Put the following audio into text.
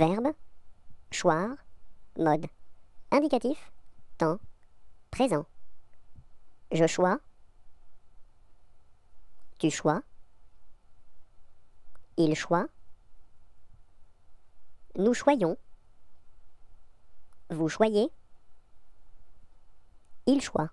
Verbe, choir, mode, indicatif, temps, présent. Je chois, tu chois. il choix, nous choyons, vous choyez, il choix.